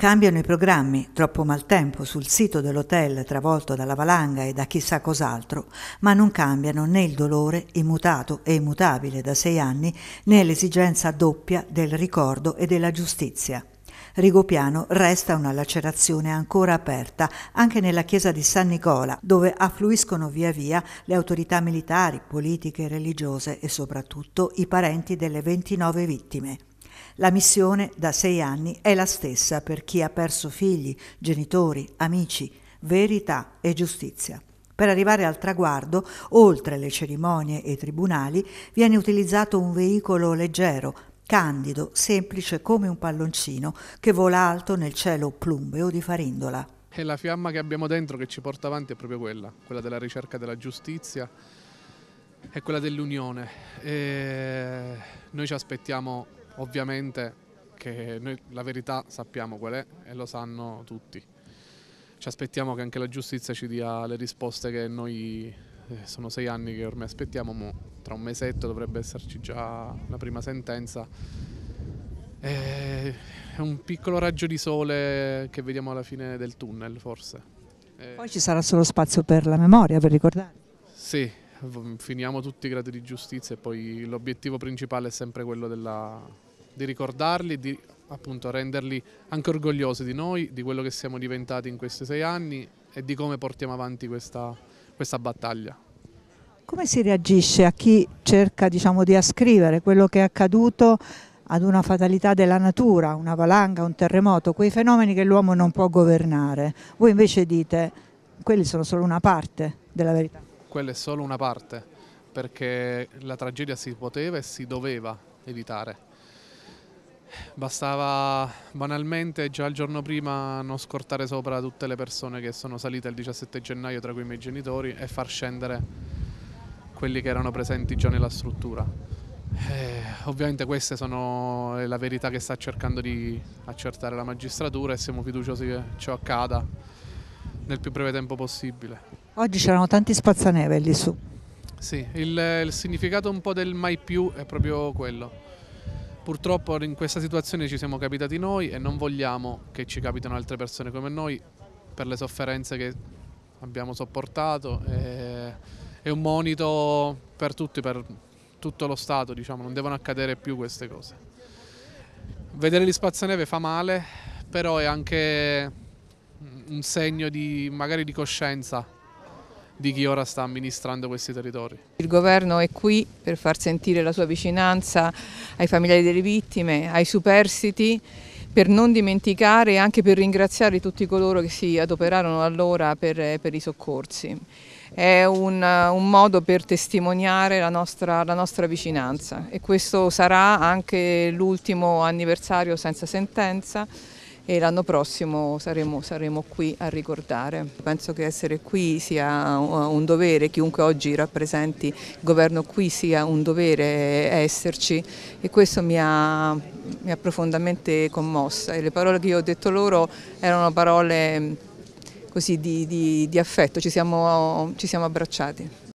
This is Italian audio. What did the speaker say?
Cambiano i programmi, troppo maltempo sul sito dell'hotel travolto dalla valanga e da chissà cos'altro, ma non cambiano né il dolore, immutato e immutabile da sei anni, né l'esigenza doppia del ricordo e della giustizia. Rigopiano resta una lacerazione ancora aperta anche nella chiesa di San Nicola, dove affluiscono via via le autorità militari, politiche, religiose e soprattutto i parenti delle 29 vittime. La missione da sei anni è la stessa per chi ha perso figli, genitori, amici, verità e giustizia. Per arrivare al traguardo, oltre le cerimonie e i tribunali, viene utilizzato un veicolo leggero, candido, semplice come un palloncino, che vola alto nel cielo plumbeo di Farindola. E la fiamma che abbiamo dentro che ci porta avanti è proprio quella, quella della ricerca della giustizia e quella dell'unione. E noi ci aspettiamo ovviamente che noi la verità sappiamo qual è e lo sanno tutti. Ci aspettiamo che anche la giustizia ci dia le risposte che noi eh, sono sei anni che ormai aspettiamo, mo tra un mesetto dovrebbe esserci già la prima sentenza. Eh, è un piccolo raggio di sole che vediamo alla fine del tunnel forse. Eh, poi ci sarà solo spazio per la memoria, per ricordare. Sì, finiamo tutti i gradi di giustizia e poi l'obiettivo principale è sempre quello della, di ricordarli, di appunto renderli anche orgogliosi di noi, di quello che siamo diventati in questi sei anni e di come portiamo avanti questa, questa battaglia. Come si reagisce a chi cerca diciamo, di ascrivere quello che è accaduto ad una fatalità della natura, una valanga, un terremoto, quei fenomeni che l'uomo non può governare? Voi invece dite quelli sono solo una parte della verità. Quella è solo una parte, perché la tragedia si poteva e si doveva evitare Bastava banalmente già il giorno prima non scortare sopra tutte le persone che sono salite il 17 gennaio, tra cui i miei genitori, e far scendere quelli che erano presenti già nella struttura. Eh, ovviamente questa è la verità che sta cercando di accertare la magistratura e siamo fiduciosi che ciò accada nel più breve tempo possibile. Oggi c'erano tanti spazzaneve lì su. Sì, il, il significato un po' del mai più è proprio quello Purtroppo in questa situazione ci siamo capitati noi e non vogliamo che ci capitano altre persone come noi per le sofferenze che abbiamo sopportato. È un monito per tutti, per tutto lo Stato, diciamo. non devono accadere più queste cose. Vedere gli spazzaneve fa male, però è anche un segno di, magari di coscienza di chi ora sta amministrando questi territori. Il governo è qui per far sentire la sua vicinanza ai familiari delle vittime, ai superstiti, per non dimenticare e anche per ringraziare tutti coloro che si adoperarono allora per, per i soccorsi. È un, un, modo per testimoniare la nostra, la nostra vicinanza e questo sarà anche l'ultimo anniversario senza sentenza e l'anno prossimo saremo, saremo, qui a ricordare. Penso che essere qui sia un dovere, chiunque oggi rappresenti il governo qui sia un dovere esserci e questo mi ha, mi ha profondamente commossa e le parole che io ho detto loro erano parole così di, di, di affetto, ci siamo, ci siamo abbracciati.